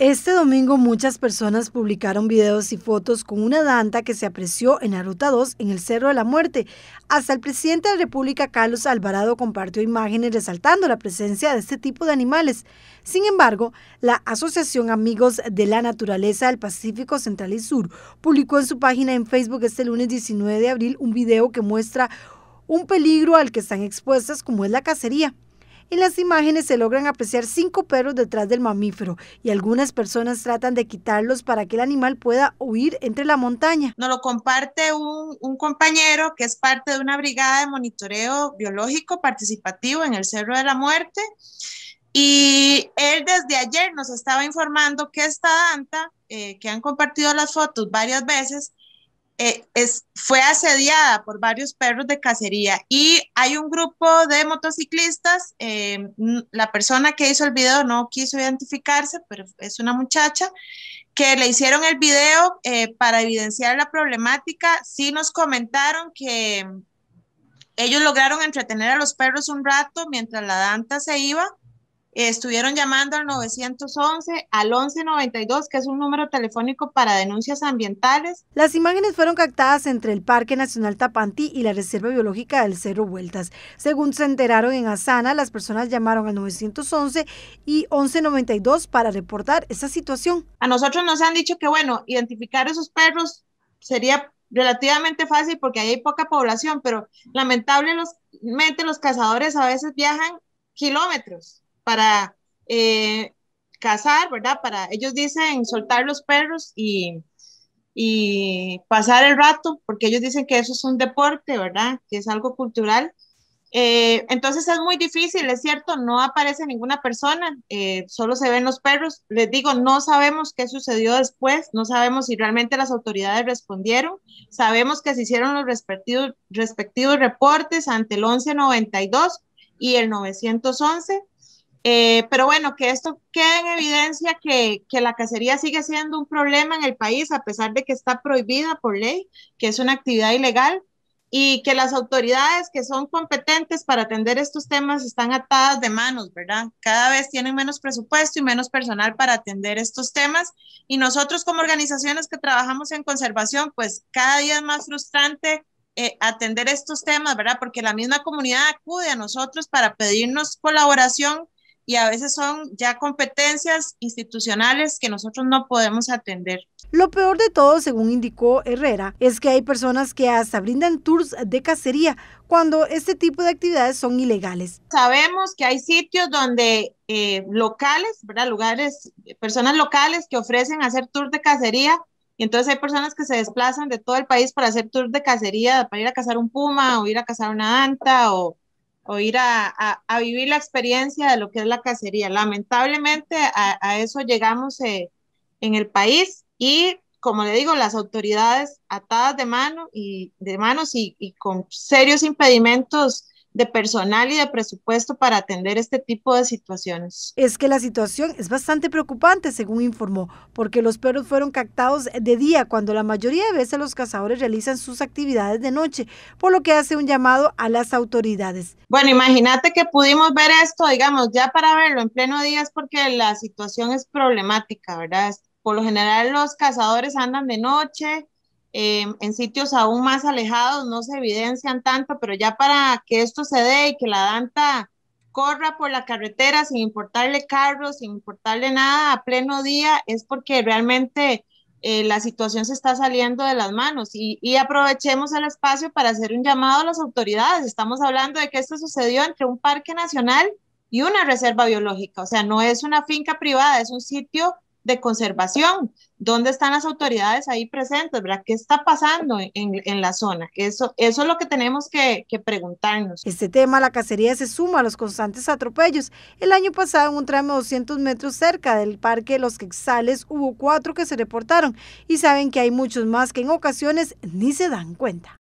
Este domingo muchas personas publicaron videos y fotos con una danta que se apreció en la Ruta 2 en el Cerro de la Muerte. Hasta el presidente de la República, Carlos Alvarado, compartió imágenes resaltando la presencia de este tipo de animales. Sin embargo, la Asociación Amigos de la Naturaleza del Pacífico Central y Sur publicó en su página en Facebook este lunes 19 de abril un video que muestra un peligro al que están expuestas como es la cacería. En las imágenes se logran apreciar cinco perros detrás del mamífero y algunas personas tratan de quitarlos para que el animal pueda huir entre la montaña. Nos lo comparte un, compañero que es parte de una brigada de monitoreo biológico participativo en el Cerro de la Muerte. Y él desde ayer nos estaba informando que esta danta, eh, que han compartido las fotos varias veces, eh, es, fue asediada por varios perros de cacería y hay un grupo de motociclistas, eh, la persona que hizo el video no quiso identificarse, pero es una muchacha, que le hicieron el video eh, para evidenciar la problemática, sí nos comentaron que ellos lograron entretener a los perros un rato mientras la Danta se iba estuvieron llamando al 911, al 1192, que es un número telefónico para denuncias ambientales. Las imágenes fueron captadas entre el Parque Nacional Tapantí y la Reserva Biológica del Cerro Vueltas. Según se enteraron en Asana, las personas llamaron al 911 y 1192 para reportar esa situación. A nosotros nos han dicho que, bueno, identificar esos perros sería relativamente fácil porque ahí hay poca población, pero lamentablemente los cazadores a veces viajan kilómetros para eh, cazar, ¿verdad? Para, ellos dicen soltar los perros y, y, pasar el rato, porque ellos dicen que eso es un deporte, ¿verdad? Que es algo cultural. Eh, entonces es muy difícil, es cierto, no aparece ninguna persona, eh, solo se ven los perros. Les digo, no sabemos qué sucedió después, no sabemos si realmente las autoridades respondieron, sabemos que se hicieron los respectivos, respectivos reportes ante el 1192 y el 911 eh, pero bueno, que esto quede en evidencia que, que, la cacería sigue siendo un problema en el país, a pesar de que está prohibida por ley, que es una actividad ilegal, y que las autoridades que son competentes para atender estos temas están atadas de manos, ¿verdad? Cada vez tienen menos presupuesto y menos personal para atender estos temas. Y nosotros como organizaciones que trabajamos en conservación, pues cada día es más frustrante eh, atender estos temas, ¿verdad? Porque la misma comunidad acude a nosotros para pedirnos colaboración y a veces son ya competencias institucionales que nosotros no podemos atender. Lo peor de todo, según indicó Herrera, es que hay personas que hasta brindan tours de cacería cuando este tipo de actividades son ilegales. Sabemos que hay sitios donde eh, locales, Lugares, personas locales que ofrecen hacer tours de cacería. Y entonces hay personas que se desplazan de todo el país para hacer tours de cacería, para ir a cazar un puma o ir a cazar una anta o, o ir a, vivir la experiencia de lo que es la cacería. Lamentablemente a, eso llegamos eh, en el país y, como le digo, las autoridades atadas de mano y de manos y, y con serios impedimentos de personal y de presupuesto para atender este tipo de situaciones. Es que la situación es bastante preocupante, según informó, porque los perros fueron captados de día, cuando la mayoría de veces los cazadores realizan sus actividades de noche, por lo que hace un llamado a las autoridades. Bueno, imagínate que pudimos ver esto, digamos, ya para verlo en pleno día es porque la situación es problemática, ¿verdad? Por lo general los cazadores andan de noche, Em, en sitios aún más alejados no se evidencian tanto, pero ya para que esto se dé y que la danta corra por la carretera sin importarle carros, sin importarle nada a pleno día, es porque realmente eh, la situación se está saliendo de las manos y, y, aprovechemos el espacio para hacer un llamado a las autoridades. Estamos hablando de que esto sucedió entre un parque nacional y una reserva biológica, o sea, no es una finca privada, es un sitio de conservación. ¿Dónde están las autoridades ahí presentes? ¿verdad? ¿Qué está pasando en, la zona? Eso, eso es lo que tenemos que, que, preguntarnos. Este tema, la cacería se suma a los constantes atropellos. El año pasado, en un tramo de 200 metros cerca del Parque Los Quexales, hubo cuatro que se reportaron y saben que hay muchos más que en ocasiones ni se dan cuenta.